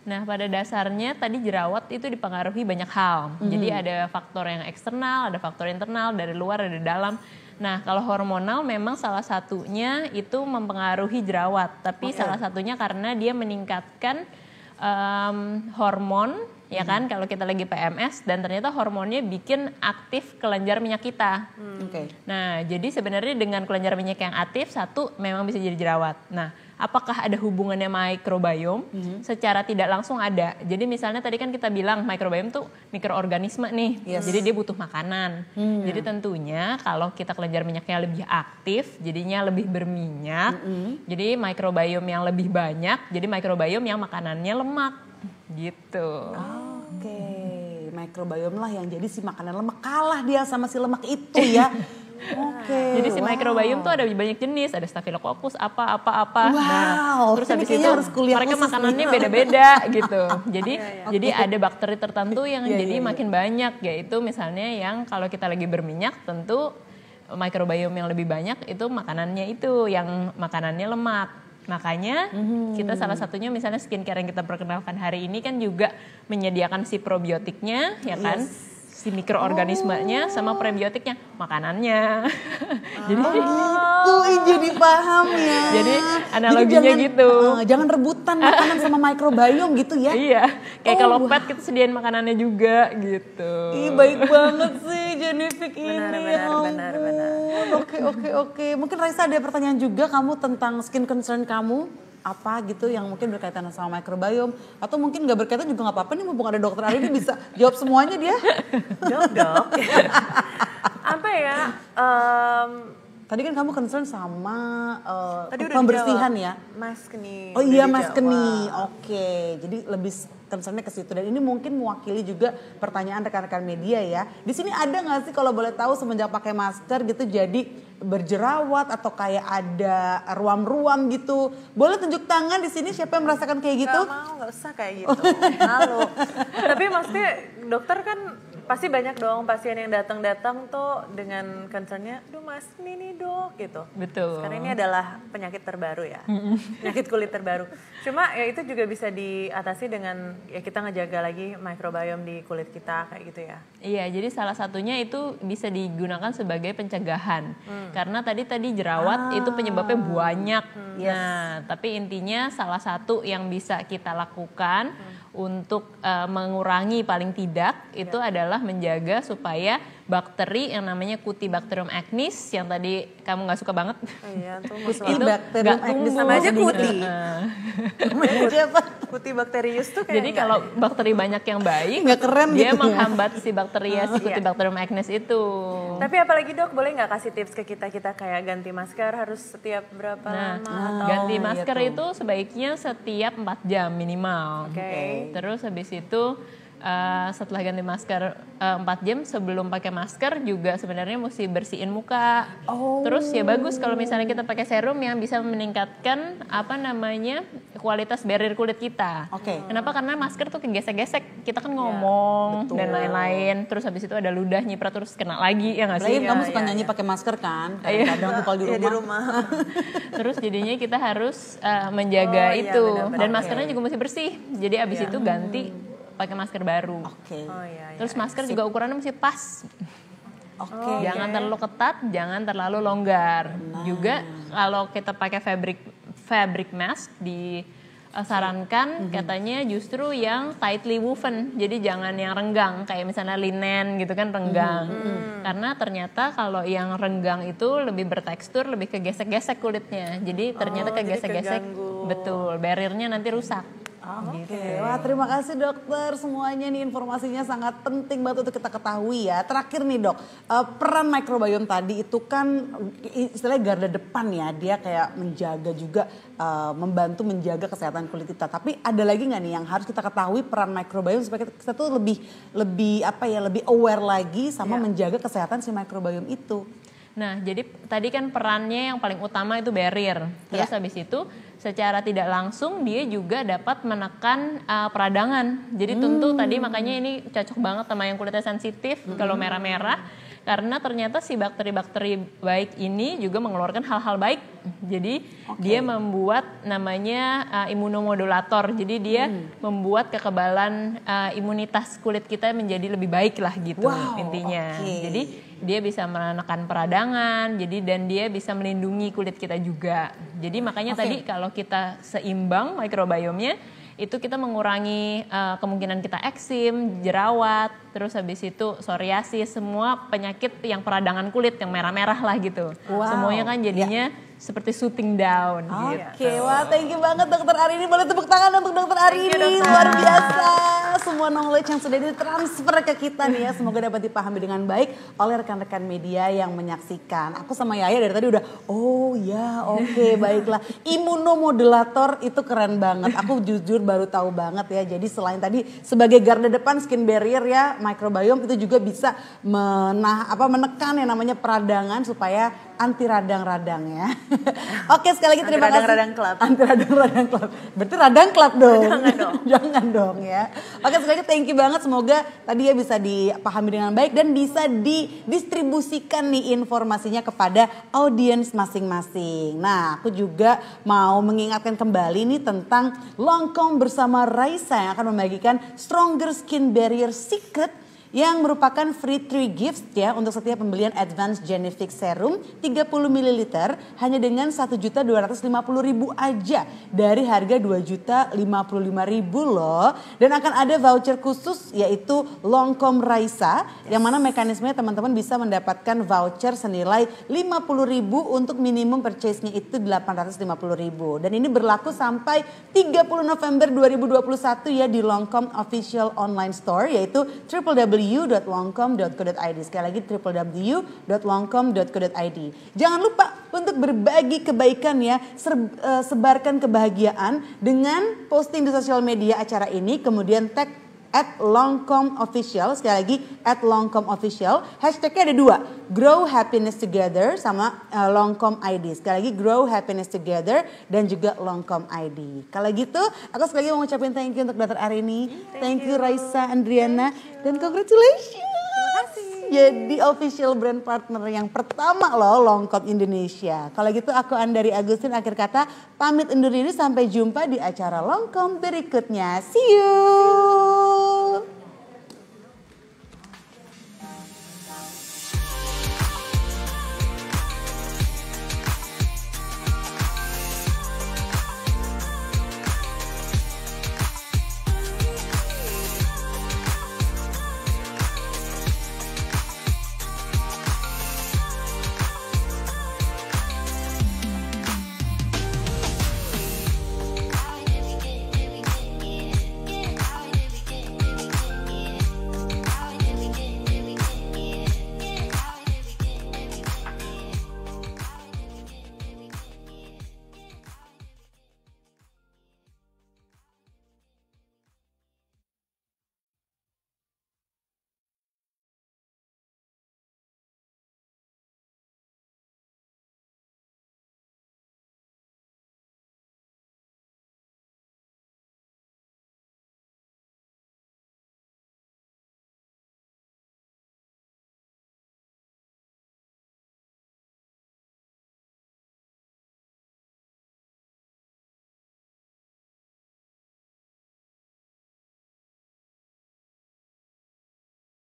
Nah, pada dasarnya tadi jerawat itu dipengaruhi banyak hal. Mm-hmm. Jadi ada faktor yang eksternal, ada faktor internal, dari luar, dari dalam. Nah, kalau hormonal memang salah satunya itu mempengaruhi jerawat, tapi okay. salah satunya karena dia meningkatkan um, hormon ya kan hmm. kalau kita lagi PMS dan ternyata hormonnya bikin aktif kelenjar minyak kita. Hmm. Okay. Nah, jadi sebenarnya dengan kelenjar minyak yang aktif satu memang bisa jadi jerawat. Nah, apakah ada hubungannya mikrobiom? Hmm. Secara tidak langsung ada. Jadi misalnya tadi kan kita bilang mikrobiom tuh mikroorganisme nih. Yes. Jadi dia butuh makanan. Hmm. Jadi tentunya kalau kita kelenjar minyaknya lebih aktif, jadinya lebih berminyak. Hmm. Jadi mikrobiom yang lebih banyak, jadi mikrobiom yang makanannya lemak. Gitu. Oh, Oke, okay. mikrobiom lah yang jadi si makanan lemak kalah dia sama si lemak itu ya. Oke. Okay, Jadi si wow. microbiome tuh ada banyak jenis, ada staphylococcus, apa apa apa. Nah, wow. Nah, terus habis itu harus kuliah mereka makanannya beda-beda gitu. Jadi iya, iya. jadi ada bakteri tertentu yang yeah, jadi yeah, iya. makin yeah. banyak yaitu misalnya yang kalau kita lagi berminyak tentu mikrobiom yang lebih banyak itu makanannya itu yang makanannya lemak. Makanya hmm. kita salah satunya misalnya skincare yang kita perkenalkan hari ini kan juga menyediakan si probiotiknya ya kan. Yes si mikroorganismenya oh. sama prebiotiknya makanannya. Oh. jadi oh, oh. oh jadi paham ya. jadi analoginya jadi jangan, gitu. Uh, jangan rebutan makanan sama mikrobiom gitu ya. Iya. Kayak oh. kalau pet kita sediain makanannya juga gitu. Ih baik banget sih. Genifik ini benar, ya benar, ya benar, benar. Oke oke oke. Mungkin Raisa ada pertanyaan juga kamu tentang skin concern kamu apa gitu yang mungkin berkaitan sama microbiome atau mungkin nggak berkaitan juga nggak apa-apa nih mumpung ada dokter hari ini bisa jawab semuanya dia dok dok apa ya um, tadi kan kamu concern sama uh, pembersihan ya mas keni oh iya mas keni oke okay. jadi lebih concernnya ke situ dan ini mungkin mewakili juga pertanyaan rekan-rekan media ya. Di sini ada nggak sih kalau boleh tahu semenjak pakai masker gitu jadi berjerawat atau kayak ada ruam-ruam gitu. Boleh tunjuk tangan di sini siapa yang merasakan kayak gitu? Gak mau, nggak usah kayak gitu. halo Tapi pasti dokter kan pasti banyak dong pasien yang datang-datang tuh dengan concernnya, duh mas ini nih dok gitu. Betul. Karena ini adalah penyakit terbaru ya, penyakit kulit terbaru. Cuma ya itu juga bisa diatasi dengan ya kita ngejaga lagi mikrobiom di kulit kita kayak gitu ya. Iya, jadi salah satunya itu bisa digunakan sebagai pencegahan. Hmm. Karena tadi tadi jerawat ah. itu penyebabnya banyak. Hmm. Nah, tapi intinya salah satu yang bisa kita lakukan hmm untuk uh, mengurangi paling tidak itu ya. adalah menjaga supaya bakteri yang namanya Cutibacterium acnes yang tadi kamu nggak suka banget. Oh iya, itu nggak acnes sama aja kuti. bakterius tuh kayak Jadi enggak. kalau bakteri banyak yang baik, nggak keren dia gitu menghambat ya. si ya si Cutibacterium acnes itu. Tapi apalagi dok, boleh nggak kasih tips ke kita kita kayak ganti masker harus setiap berapa nah, lama? ganti nah, iya masker iya itu sebaiknya setiap 4 jam minimal. Oke. Okay terus habis itu Eh, setelah ganti masker uh, jam sebelum pakai masker juga sebenarnya mesti bersihin muka. Oh. Terus ya bagus kalau misalnya kita pakai serum yang bisa meningkatkan apa namanya kualitas barrier kulit kita. Oke. Okay. Kenapa? Karena masker tuh kegesek-gesek. Kita kan iya, ngomong ya, dan lain-lain. Terus habis itu ada ludah nyiprat terus kena lagi ya nggak sih? kamu iya, suka ya, nyanyi ya. pakai masker kan? Iya. Kadang-kadang tuh di rumah. Ya, di rumah. terus jadinya kita harus uh, menjaga oh, itu ya, dan maskernya okay. juga mesti bersih. Jadi abis ya. itu ganti pakai masker baru. Oke. Okay. Oh, iya, iya. Terus masker Sip. juga ukurannya mesti pas. Oke. Okay. Oh, jangan iya, iya. terlalu ketat, jangan terlalu longgar. Nah. Juga kalau kita pakai fabric fabric mask di sarankan mm -hmm. katanya justru yang tightly woven jadi jangan yang renggang kayak misalnya linen gitu kan renggang mm -hmm. karena ternyata kalau yang renggang itu lebih bertekstur lebih kegesek-gesek kulitnya jadi ternyata oh, kegesek-gesek betul barriernya nanti rusak Oke, okay. Gitu. wah terima kasih dokter semuanya nih informasinya sangat penting banget untuk kita ketahui ya. Terakhir nih dok, eh, peran mikrobiom tadi itu kan istilahnya garda depan ya, dia kayak menjaga juga eh, membantu menjaga kesehatan kulit kita. Tapi ada lagi nggak nih yang harus kita ketahui peran mikrobiom supaya kita tuh lebih lebih apa ya lebih aware lagi sama yeah. menjaga kesehatan si mikrobiom itu. Nah, jadi tadi kan perannya yang paling utama itu barrier. Terus yeah. habis itu secara tidak langsung dia juga dapat menekan uh, peradangan. Jadi tentu hmm. tadi makanya ini cocok banget sama yang kulitnya sensitif. Hmm. Kalau merah-merah karena ternyata si bakteri-bakteri baik ini juga mengeluarkan hal-hal baik. Jadi okay. dia membuat namanya uh, imunomodulator. Jadi dia hmm. membuat kekebalan uh, imunitas kulit kita menjadi lebih baik lah gitu wow, intinya. Okay. Jadi dia bisa menekan peradangan, jadi dan dia bisa melindungi kulit kita juga. Jadi makanya okay. tadi kalau kita seimbang mikrobiomnya itu kita mengurangi uh, kemungkinan kita eksim, jerawat, terus habis itu psoriasis, ya semua penyakit yang peradangan kulit yang merah-merah lah gitu. Wow. Semuanya kan ya. jadinya yeah. seperti shooting down Oke, okay. gitu. wah thank you banget dokter Ari ini. Boleh tepuk tangan untuk dokter Ari ini. Luar biasa. Semua knowledge yang sudah ditransfer ke kita nih ya. Semoga dapat dipahami dengan baik oleh rekan-rekan media yang menyaksikan. Aku sama Yaya dari tadi udah, oh ya oke okay, baiklah. Imunomodulator itu keren banget. Aku jujur baru tahu banget ya. Jadi selain tadi sebagai garda depan skin barrier ya microbiome itu juga bisa menah apa menekan yang namanya peradangan supaya anti radang-radang ya. Oke sekali lagi terima kasih. anti Radang-radang club. Anti radang-radang club. Berarti radang club dong. Jangan dong. Jangan dong ya. Oke sekali lagi thank you banget semoga tadi ya bisa dipahami dengan baik dan bisa didistribusikan nih informasinya kepada audiens masing-masing. Nah aku juga mau mengingatkan kembali nih tentang Longkong bersama Raisa yang akan membagikan Stronger Skin Barrier Secret yang merupakan free three gifts ya untuk setiap pembelian Advanced Genific Serum 30 ml hanya dengan 1.250.000 aja dari harga 2.055.000 loh. Dan akan ada voucher khusus yaitu Longcom Raisa yes. yang mana mekanismenya teman-teman bisa mendapatkan voucher senilai 50.000 untuk minimum purchase-nya itu 850.000 dan ini berlaku sampai 30 November 2021 ya di Longcom Official Online Store yaitu www www.longcom.co.id Sekali lagi www.longcom.co.id Jangan lupa untuk berbagi kebaikan ya, eh, sebarkan kebahagiaan dengan posting di sosial media acara ini kemudian tag at Longcom Official. Sekali lagi, at Longcom Official. Hashtagnya ada dua, Grow Happiness Together sama uh, eh, Longcom ID. Sekali lagi, Grow Happiness Together dan juga Longcom ID. Kalau gitu, aku sekali lagi mau ngucapin thank you untuk Dr. Arini. Iya, thank, thank you Raisa, Andriana, dan congratulations. Jadi official brand partner yang pertama loh longcom Indonesia. Kalau gitu aku Andari Agustin akhir kata pamit undur diri sampai jumpa di acara longcom berikutnya. See you. See you.